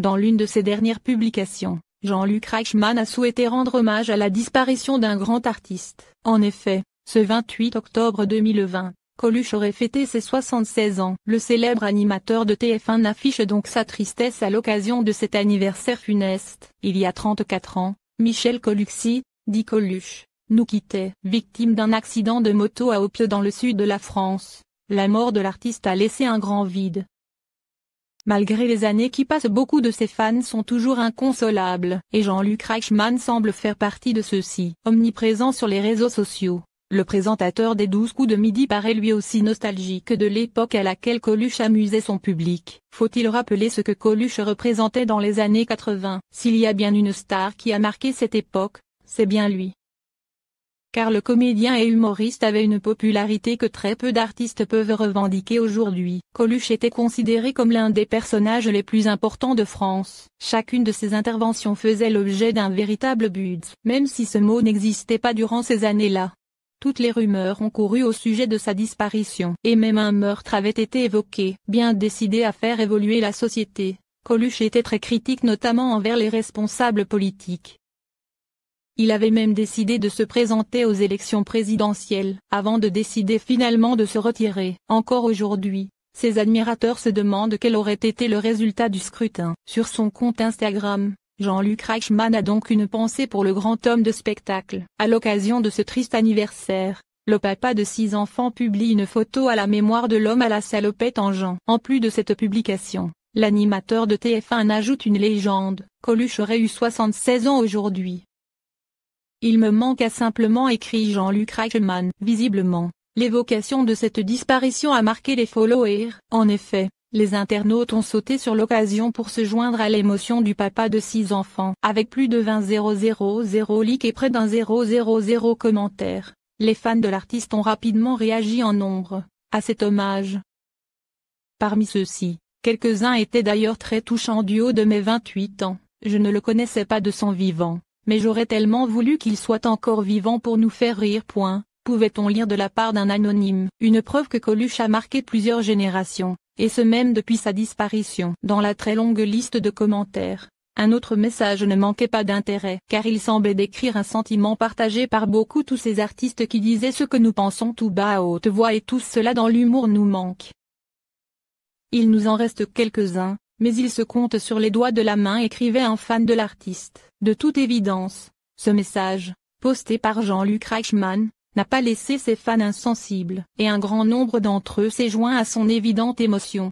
Dans l'une de ses dernières publications, Jean-Luc Reichmann a souhaité rendre hommage à la disparition d'un grand artiste. En effet, ce 28 octobre 2020, Coluche aurait fêté ses 76 ans. Le célèbre animateur de TF1 affiche donc sa tristesse à l'occasion de cet anniversaire funeste. Il y a 34 ans, Michel Coluxi, dit Coluche, nous quittait. Victime d'un accident de moto à pied dans le sud de la France, la mort de l'artiste a laissé un grand vide. Malgré les années qui passent beaucoup de ses fans sont toujours inconsolables. Et Jean-Luc Reichmann semble faire partie de ceux-ci. Omniprésent sur les réseaux sociaux, le présentateur des 12 coups de midi paraît lui aussi nostalgique de l'époque à laquelle Coluche amusait son public. Faut-il rappeler ce que Coluche représentait dans les années 80 S'il y a bien une star qui a marqué cette époque, c'est bien lui car le comédien et humoriste avait une popularité que très peu d'artistes peuvent revendiquer aujourd'hui. Coluche était considéré comme l'un des personnages les plus importants de France. Chacune de ses interventions faisait l'objet d'un véritable but, même si ce mot n'existait pas durant ces années-là. Toutes les rumeurs ont couru au sujet de sa disparition, et même un meurtre avait été évoqué. Bien décidé à faire évoluer la société, Coluche était très critique notamment envers les responsables politiques. Il avait même décidé de se présenter aux élections présidentielles, avant de décider finalement de se retirer. Encore aujourd'hui, ses admirateurs se demandent quel aurait été le résultat du scrutin. Sur son compte Instagram, Jean-Luc Reichmann a donc une pensée pour le grand homme de spectacle. À l'occasion de ce triste anniversaire, le papa de six enfants publie une photo à la mémoire de l'homme à la salopette en Jean. En plus de cette publication, l'animateur de TF1 ajoute une légende. Coluche aurait eu 76 ans aujourd'hui. Il me manque à simplement écrit Jean-Luc Reichmann. Visiblement, l'évocation de cette disparition a marqué les followers. En effet, les internautes ont sauté sur l'occasion pour se joindre à l'émotion du papa de six enfants. Avec plus de 20 000 likes et près d'un 000 commentaires, les fans de l'artiste ont rapidement réagi en nombre à cet hommage. Parmi ceux-ci, quelques-uns étaient d'ailleurs très touchants du haut de mes 28 ans, je ne le connaissais pas de son vivant, mais j'aurais tellement voulu qu'il soit encore vivant pour nous faire rire. Point. Pouvait-on lire de la part d'un anonyme Une preuve que Coluche a marqué plusieurs générations, et ce même depuis sa disparition. Dans la très longue liste de commentaires, un autre message ne manquait pas d'intérêt, car il semblait décrire un sentiment partagé par beaucoup tous ces artistes qui disaient ce que nous pensons tout bas à haute voix et tout cela dans l'humour nous manque. Il nous en reste quelques-uns, mais il se compte sur les doigts de la main écrivait un fan de l'artiste. De toute évidence, ce message, posté par Jean-Luc Reichmann, n'a pas laissé ses fans insensibles, et un grand nombre d'entre eux s'est joint à son évidente émotion.